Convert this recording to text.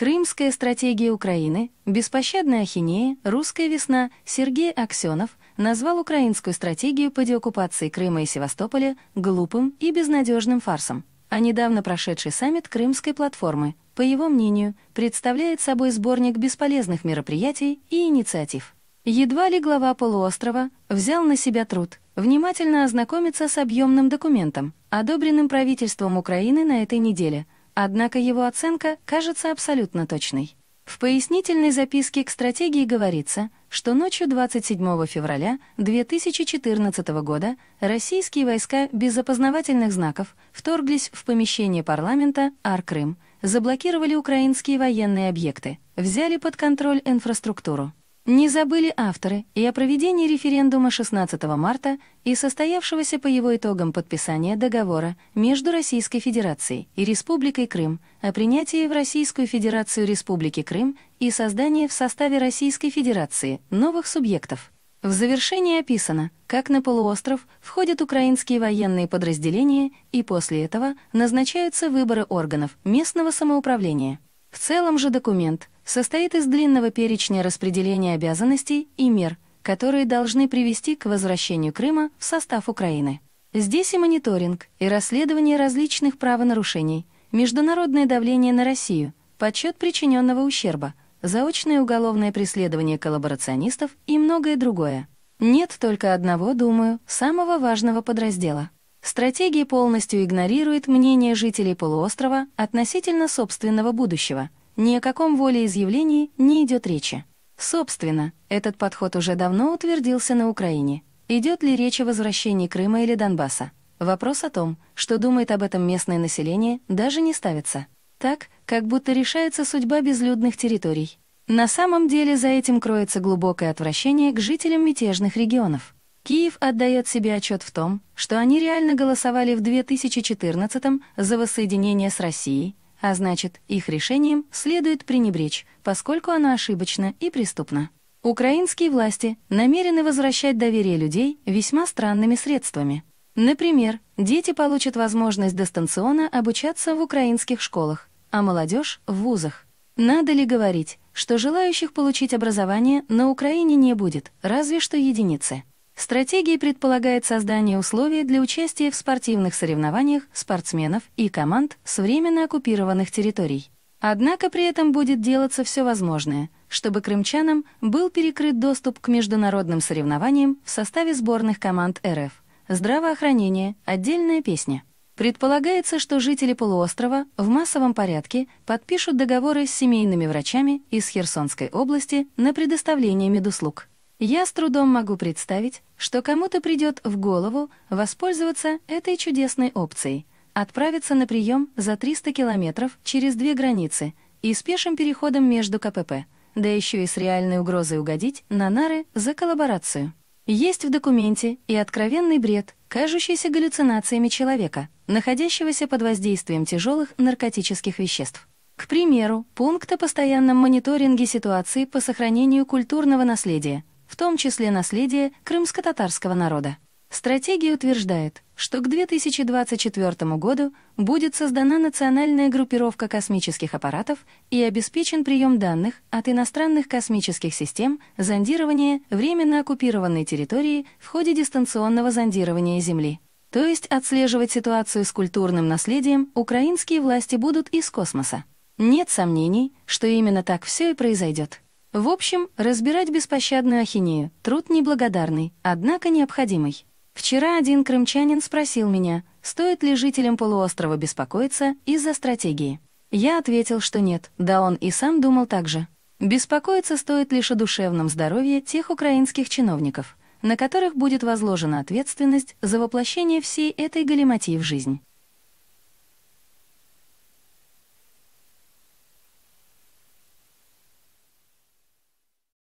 Крымская стратегия Украины, беспощадная ахинея, русская весна, Сергей Аксенов назвал украинскую стратегию по деоккупации Крыма и Севастополя глупым и безнадежным фарсом. А недавно прошедший саммит Крымской платформы, по его мнению, представляет собой сборник бесполезных мероприятий и инициатив. Едва ли глава полуострова взял на себя труд внимательно ознакомиться с объемным документом, одобренным правительством Украины на этой неделе – Однако его оценка кажется абсолютно точной. В пояснительной записке к стратегии говорится, что ночью 27 февраля 2014 года российские войска без опознавательных знаков вторглись в помещение парламента Ар-Крым, заблокировали украинские военные объекты, взяли под контроль инфраструктуру. Не забыли авторы и о проведении референдума 16 марта и состоявшегося по его итогам подписания договора между Российской Федерацией и Республикой Крым о принятии в Российскую Федерацию Республики Крым и создании в составе Российской Федерации новых субъектов. В завершении описано, как на полуостров входят украинские военные подразделения и после этого назначаются выборы органов местного самоуправления. В целом же документ состоит из длинного перечня распределения обязанностей и мер, которые должны привести к возвращению Крыма в состав Украины. Здесь и мониторинг, и расследование различных правонарушений, международное давление на Россию, подсчет причиненного ущерба, заочное уголовное преследование коллаборационистов и многое другое. Нет только одного, думаю, самого важного подраздела. Стратегия полностью игнорирует мнение жителей полуострова относительно собственного будущего – ни о каком волеизъявлении не идет речи. Собственно, этот подход уже давно утвердился на Украине. Идет ли речь о возвращении Крыма или Донбасса? Вопрос о том, что думает об этом местное население, даже не ставится. Так, как будто решается судьба безлюдных территорий. На самом деле за этим кроется глубокое отвращение к жителям мятежных регионов. Киев отдает себе отчет в том, что они реально голосовали в 2014 за воссоединение с Россией, а значит, их решением следует пренебречь, поскольку оно ошибочно и преступно. Украинские власти намерены возвращать доверие людей весьма странными средствами. Например, дети получат возможность дистанционно обучаться в украинских школах, а молодежь — в вузах. Надо ли говорить, что желающих получить образование на Украине не будет, разве что единицы? Стратегия предполагает создание условий для участия в спортивных соревнованиях спортсменов и команд с временно оккупированных территорий. Однако при этом будет делаться все возможное, чтобы крымчанам был перекрыт доступ к международным соревнованиям в составе сборных команд РФ. Здравоохранение – отдельная песня. Предполагается, что жители полуострова в массовом порядке подпишут договоры с семейными врачами из Херсонской области на предоставление медуслуг. Я с трудом могу представить, что кому-то придет в голову воспользоваться этой чудесной опцией, отправиться на прием за 300 километров через две границы и с пешим переходом между КПП, да еще и с реальной угрозой угодить на нары за коллаборацию. Есть в документе и откровенный бред, кажущийся галлюцинациями человека, находящегося под воздействием тяжелых наркотических веществ. К примеру, пункт о постоянном мониторинге ситуации по сохранению культурного наследия, в том числе наследие крымско-татарского народа. Стратегия утверждает, что к 2024 году будет создана национальная группировка космических аппаратов и обеспечен прием данных от иностранных космических систем зондирования временно оккупированной территории в ходе дистанционного зондирования Земли. То есть отслеживать ситуацию с культурным наследием украинские власти будут из космоса. Нет сомнений, что именно так все и произойдет. В общем, разбирать беспощадную ахинею — труд неблагодарный, однако необходимый. Вчера один крымчанин спросил меня, стоит ли жителям полуострова беспокоиться из-за стратегии. Я ответил, что нет, да он и сам думал так же. Беспокоиться стоит лишь о душевном здоровье тех украинских чиновников, на которых будет возложена ответственность за воплощение всей этой галиматии в жизнь.